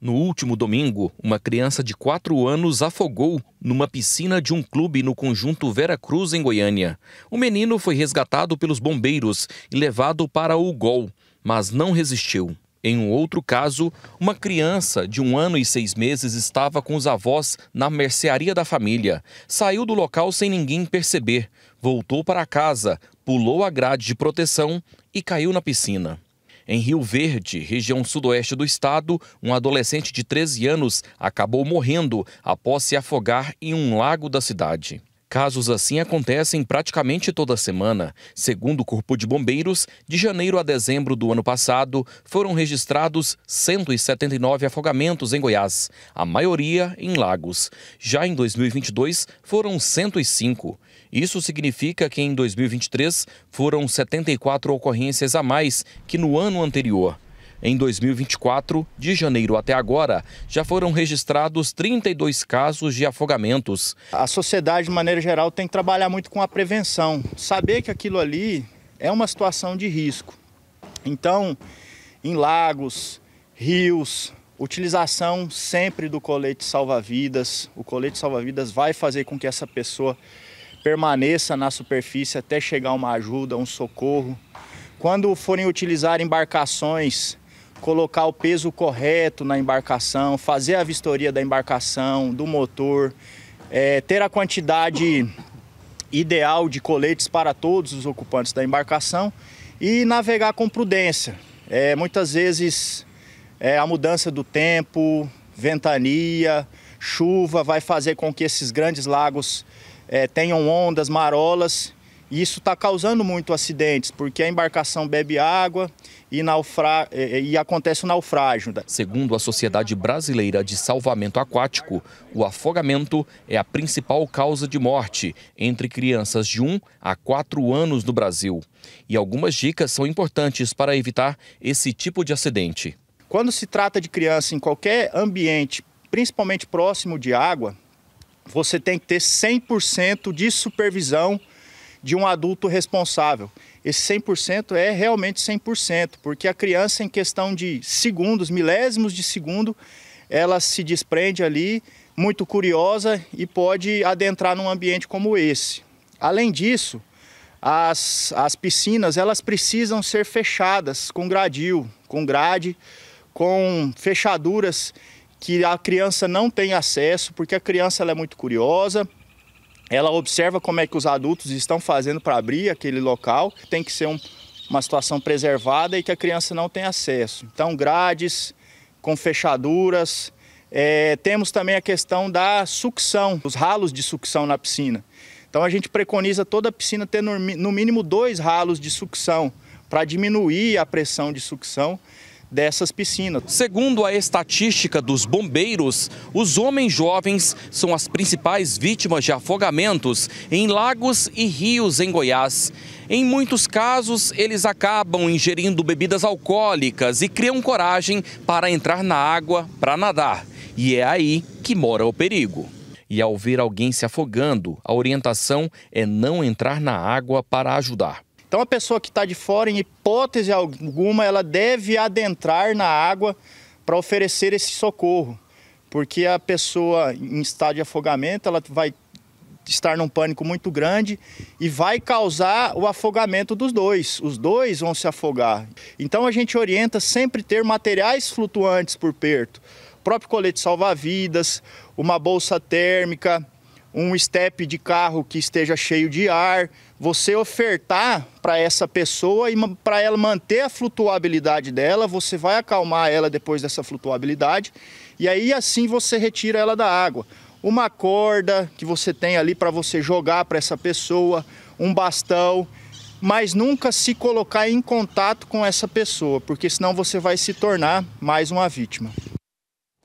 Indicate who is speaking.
Speaker 1: No último domingo, uma criança de 4 anos afogou numa piscina de um clube no conjunto Vera Cruz, em Goiânia. O menino foi resgatado pelos bombeiros e levado para o gol, mas não resistiu. Em um outro caso, uma criança de um ano e seis meses estava com os avós na mercearia da família. Saiu do local sem ninguém perceber, voltou para casa, pulou a grade de proteção e caiu na piscina. Em Rio Verde, região sudoeste do estado, um adolescente de 13 anos acabou morrendo após se afogar em um lago da cidade. Casos assim acontecem praticamente toda semana. Segundo o Corpo de Bombeiros, de janeiro a dezembro do ano passado, foram registrados 179 afogamentos em Goiás, a maioria em lagos. Já em 2022, foram 105. Isso significa que em 2023 foram 74 ocorrências a mais que no ano anterior. Em 2024, de janeiro até agora, já foram registrados 32 casos de afogamentos. A sociedade,
Speaker 2: de maneira geral, tem que trabalhar muito com a prevenção, saber que aquilo ali é uma situação de risco. Então, em lagos, rios, utilização sempre do colete salva-vidas. O colete salva-vidas vai fazer com que essa pessoa permaneça na superfície até chegar uma ajuda, um socorro. Quando forem utilizar embarcações colocar o peso correto na embarcação, fazer a vistoria da embarcação, do motor, é, ter a quantidade ideal de coletes para todos os ocupantes da embarcação e navegar com prudência. É, muitas vezes é, a mudança do tempo, ventania, chuva vai fazer com que esses grandes lagos é, tenham ondas, marolas e isso está causando muito acidentes, porque a embarcação
Speaker 1: bebe água e, naufra... É, é, e acontece o um naufrágio. Né? Segundo a Sociedade Brasileira de Salvamento Aquático, o afogamento é a principal causa de morte entre crianças de 1 a 4 anos no Brasil. E algumas dicas são importantes para evitar esse tipo de acidente.
Speaker 2: Quando se trata de criança em qualquer ambiente, principalmente próximo de água, você tem que ter 100% de supervisão de um adulto responsável. Esse 100% é realmente 100%, porque a criança, em questão de segundos, milésimos de segundo, ela se desprende ali, muito curiosa e pode adentrar num ambiente como esse. Além disso, as, as piscinas elas precisam ser fechadas com gradil, com grade, com fechaduras que a criança não tem acesso, porque a criança é muito curiosa, ela observa como é que os adultos estão fazendo para abrir aquele local. Tem que ser um, uma situação preservada e que a criança não tem acesso. Então, grades com fechaduras. É, temos também a questão da sucção, os ralos de sucção na piscina. Então, a gente preconiza toda a piscina ter no, no mínimo dois ralos de sucção
Speaker 1: para diminuir a pressão de sucção dessas piscinas. Segundo a estatística dos bombeiros, os homens jovens são as principais vítimas de afogamentos em lagos e rios em Goiás. Em muitos casos, eles acabam ingerindo bebidas alcoólicas e criam coragem para entrar na água para nadar. E é aí que mora o perigo. E ao ver alguém se afogando, a orientação é não entrar na água para ajudar. Então, a pessoa que está de fora, em
Speaker 2: hipótese alguma, ela deve adentrar na água para oferecer esse socorro, porque a pessoa em estado de afogamento ela vai estar num pânico muito grande e vai causar o afogamento dos dois. Os dois vão se afogar. Então a gente orienta sempre ter materiais flutuantes por perto, o próprio colete salva-vidas, uma bolsa térmica, um step de carro que esteja cheio de ar, você ofertar para essa pessoa e para ela manter a flutuabilidade dela, você vai acalmar ela depois dessa flutuabilidade e aí assim você retira ela da água. Uma corda que você tem ali para você jogar para essa pessoa, um bastão, mas nunca se colocar em contato com essa pessoa, porque senão você vai se tornar mais uma vítima.